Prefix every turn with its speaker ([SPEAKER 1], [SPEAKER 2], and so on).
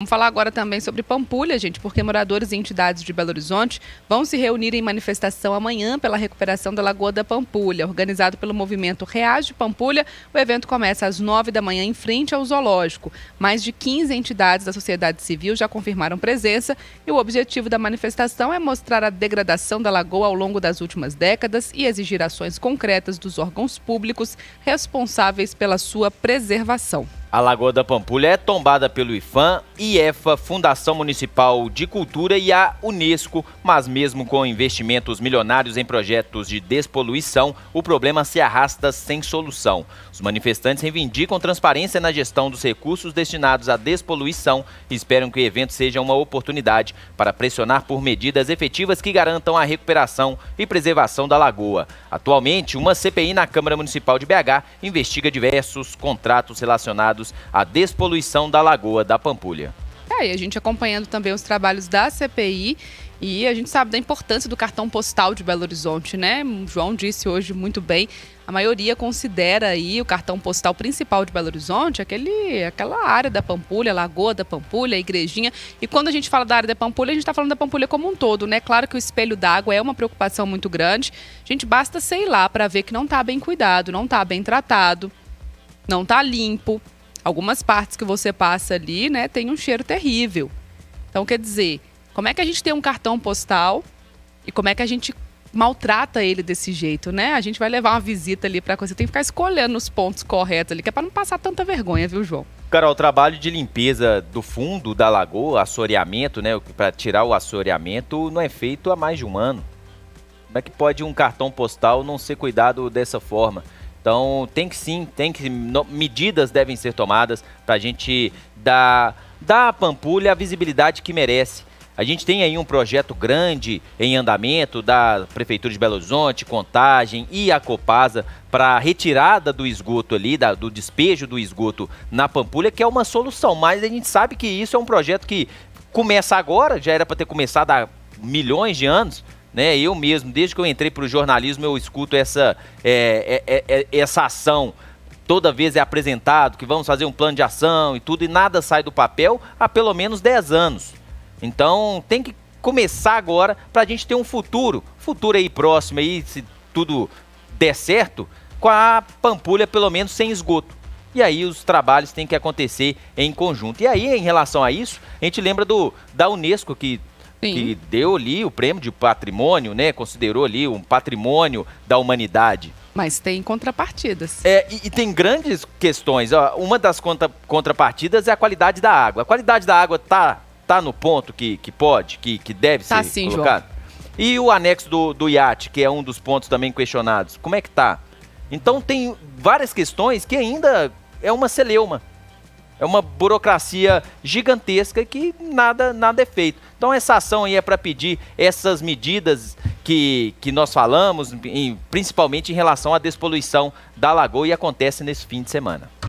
[SPEAKER 1] Vamos falar agora também sobre Pampulha, gente, porque moradores e entidades de Belo Horizonte vão se reunir em manifestação amanhã pela recuperação da Lagoa da Pampulha. Organizado pelo movimento Reage Pampulha, o evento começa às nove da manhã em frente ao zoológico. Mais de 15 entidades da sociedade civil já confirmaram presença e o objetivo da manifestação é mostrar a degradação da lagoa ao longo das últimas décadas e exigir ações concretas dos órgãos públicos responsáveis pela sua preservação.
[SPEAKER 2] A Lagoa da Pampulha é tombada pelo IFAM, IEFA, Fundação Municipal de Cultura e a Unesco, mas mesmo com investimentos milionários em projetos de despoluição, o problema se arrasta sem solução. Os manifestantes reivindicam transparência na gestão dos recursos destinados à despoluição e esperam que o evento seja uma oportunidade para pressionar por medidas efetivas que garantam a recuperação e preservação da lagoa. Atualmente, uma CPI na Câmara Municipal de BH investiga diversos contratos relacionados ligados à despoluição da Lagoa da Pampulha.
[SPEAKER 1] É, tá e a gente acompanhando também os trabalhos da CPI e a gente sabe da importância do cartão postal de Belo Horizonte, né? O João disse hoje muito bem, a maioria considera aí o cartão postal principal de Belo Horizonte, aquele, aquela área da Pampulha, Lagoa da Pampulha, Igrejinha. E quando a gente fala da área da Pampulha, a gente está falando da Pampulha como um todo, né? Claro que o espelho d'água é uma preocupação muito grande. Gente, basta sei lá para ver que não está bem cuidado, não está bem tratado, não está limpo algumas partes que você passa ali, né, tem um cheiro terrível. Então, quer dizer, como é que a gente tem um cartão postal e como é que a gente maltrata ele desse jeito, né? A gente vai levar uma visita ali para coisa, tem que ficar escolhendo os pontos corretos ali, que é para não passar tanta vergonha, viu, João?
[SPEAKER 2] Carol, o trabalho de limpeza do fundo da lagoa, assoreamento, né, para tirar o assoreamento, não é feito há mais de um ano. Como é que pode um cartão postal não ser cuidado dessa forma? Então tem que sim, tem que no, medidas devem ser tomadas para a gente dar, dar à Pampulha a visibilidade que merece. A gente tem aí um projeto grande em andamento da Prefeitura de Belo Horizonte, Contagem e a Copasa para a retirada do esgoto ali, da, do despejo do esgoto na Pampulha, que é uma solução, mas a gente sabe que isso é um projeto que começa agora, já era para ter começado há milhões de anos, né? Eu mesmo, desde que eu entrei para o jornalismo, eu escuto essa, é, é, é, é, essa ação. Toda vez é apresentado que vamos fazer um plano de ação e tudo, e nada sai do papel há pelo menos 10 anos. Então tem que começar agora para a gente ter um futuro, futuro aí próximo aí, se tudo der certo, com a Pampulha pelo menos sem esgoto. E aí os trabalhos têm que acontecer em conjunto. E aí, em relação a isso, a gente lembra do da Unesco que Sim. que deu ali o prêmio de patrimônio, né? Considerou ali um patrimônio da humanidade.
[SPEAKER 1] Mas tem contrapartidas. É, e, e
[SPEAKER 2] tem grandes questões. Ó, uma das contra, contrapartidas é a qualidade da água. A qualidade da água tá, tá no ponto que, que pode, que, que deve tá ser sim, colocado. João. E o anexo do, do iate, que é um dos pontos também questionados, como é que tá? Então tem várias questões que ainda é uma celeuma. É uma burocracia gigantesca que nada, nada é feito. Então essa ação aí é para pedir essas medidas que, que nós falamos, em, principalmente em relação à despoluição da lagoa e acontece nesse fim de semana.